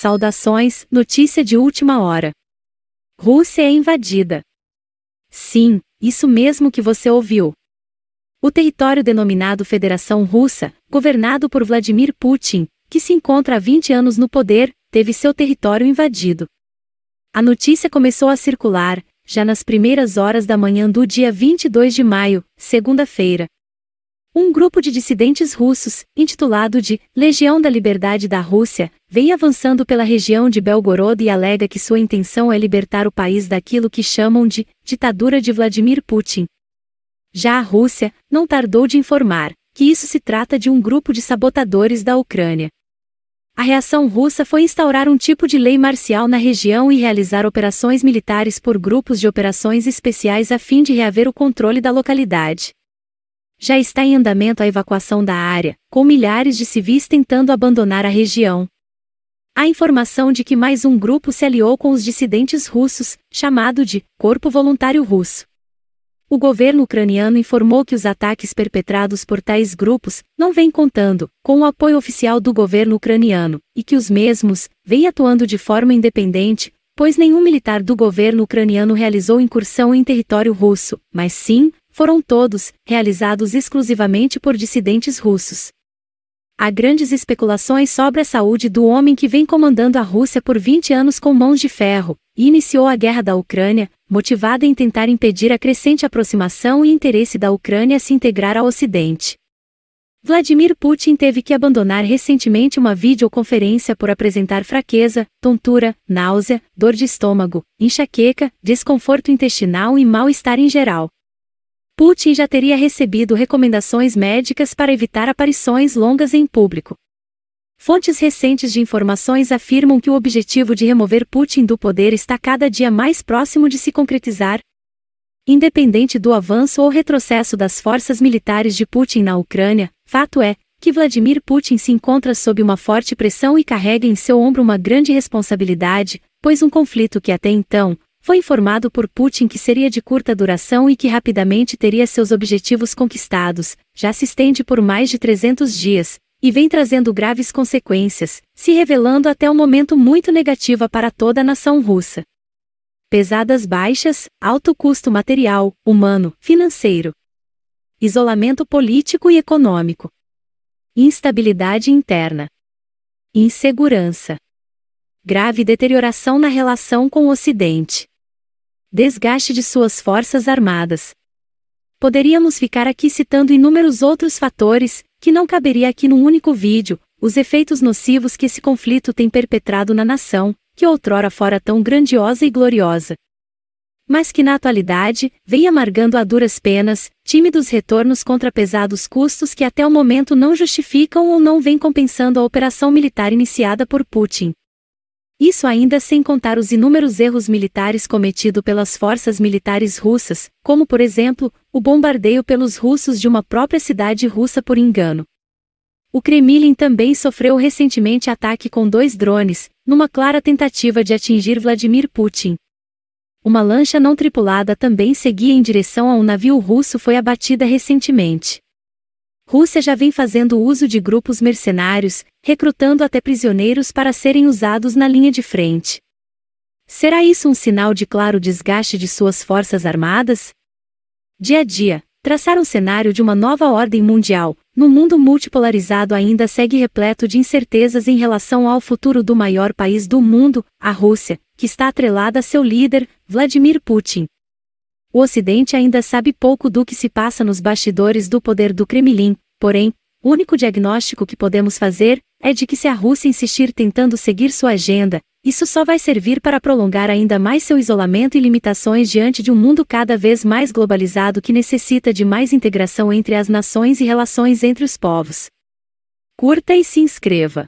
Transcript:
Saudações, notícia de última hora. Rússia é invadida. Sim, isso mesmo que você ouviu. O território denominado Federação Russa, governado por Vladimir Putin, que se encontra há 20 anos no poder, teve seu território invadido. A notícia começou a circular, já nas primeiras horas da manhã do dia 22 de maio, segunda-feira, um grupo de dissidentes russos, intitulado de Legião da Liberdade da Rússia, vem avançando pela região de Belgorod e alega que sua intenção é libertar o país daquilo que chamam de ditadura de Vladimir Putin. Já a Rússia não tardou de informar que isso se trata de um grupo de sabotadores da Ucrânia. A reação russa foi instaurar um tipo de lei marcial na região e realizar operações militares por grupos de operações especiais a fim de reaver o controle da localidade. Já está em andamento a evacuação da área, com milhares de civis tentando abandonar a região. Há informação de que mais um grupo se aliou com os dissidentes russos, chamado de Corpo Voluntário Russo. O governo ucraniano informou que os ataques perpetrados por tais grupos não vêm contando com o apoio oficial do governo ucraniano e que os mesmos vêm atuando de forma independente, pois nenhum militar do governo ucraniano realizou incursão em território russo, mas sim foram todos realizados exclusivamente por dissidentes russos. Há grandes especulações sobre a saúde do homem que vem comandando a Rússia por 20 anos com mãos de ferro, e iniciou a guerra da Ucrânia, motivada em tentar impedir a crescente aproximação e interesse da Ucrânia a se integrar ao Ocidente. Vladimir Putin teve que abandonar recentemente uma videoconferência por apresentar fraqueza, tontura, náusea, dor de estômago, enxaqueca, desconforto intestinal e mal-estar em geral. Putin já teria recebido recomendações médicas para evitar aparições longas em público. Fontes recentes de informações afirmam que o objetivo de remover Putin do poder está cada dia mais próximo de se concretizar. Independente do avanço ou retrocesso das forças militares de Putin na Ucrânia, fato é que Vladimir Putin se encontra sob uma forte pressão e carrega em seu ombro uma grande responsabilidade, pois um conflito que até então foi informado por Putin que seria de curta duração e que rapidamente teria seus objetivos conquistados, já se estende por mais de 300 dias, e vem trazendo graves consequências, se revelando até o um momento muito negativa para toda a nação russa. Pesadas baixas, alto custo material, humano, financeiro, isolamento político e econômico, instabilidade interna, insegurança, grave deterioração na relação com o Ocidente desgaste de suas forças armadas. Poderíamos ficar aqui citando inúmeros outros fatores, que não caberia aqui num único vídeo, os efeitos nocivos que esse conflito tem perpetrado na nação, que outrora fora tão grandiosa e gloriosa. Mas que na atualidade, vem amargando a duras penas, tímidos retornos contra pesados custos que até o momento não justificam ou não vêm compensando a operação militar iniciada por Putin. Isso ainda sem contar os inúmeros erros militares cometidos pelas forças militares russas, como por exemplo, o bombardeio pelos russos de uma própria cidade russa por engano. O Kremlin também sofreu recentemente ataque com dois drones, numa clara tentativa de atingir Vladimir Putin. Uma lancha não tripulada também seguia em direção a um navio russo foi abatida recentemente. Rússia já vem fazendo uso de grupos mercenários, recrutando até prisioneiros para serem usados na linha de frente. Será isso um sinal de claro desgaste de suas forças armadas? Dia a dia, traçar um cenário de uma nova ordem mundial, num mundo multipolarizado ainda segue repleto de incertezas em relação ao futuro do maior país do mundo, a Rússia, que está atrelada a seu líder, Vladimir Putin. O Ocidente ainda sabe pouco do que se passa nos bastidores do poder do Kremlin, porém, o único diagnóstico que podemos fazer é de que se a Rússia insistir tentando seguir sua agenda, isso só vai servir para prolongar ainda mais seu isolamento e limitações diante de um mundo cada vez mais globalizado que necessita de mais integração entre as nações e relações entre os povos. Curta e se inscreva.